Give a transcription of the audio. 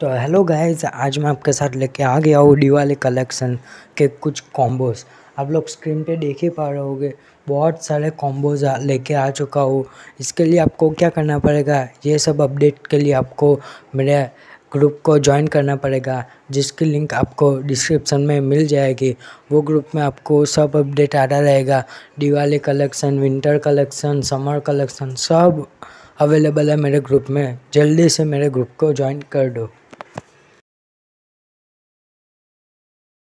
तो hello guys आज मैं आपके साथ लेके आ गया हूँ दिवाली कलेक्शन के कुछ कॉम्बोज आप लोग स्क्रीन पे देख ही पा रहे होगे बहुत सारे कॉम्बोज लेके आ चुका हूँ इसके लिए आपको क्या करना पड़ेगा ये सब अपडेट के लिए आपको मेरे ग्रुप को ज्वाइन करना पड़ेगा जिसकी लिंक आपको डिस्क्रिप्शन में मिल जाएगी वो ग्रुप में आपको सब अपडेट आ रहा रहेगा Diwali collection winter collection summer collection सब अवेलेबल है मेरे ग्रुप में जल्दी से मेरे ग्रुप को ज्वाइन कर दो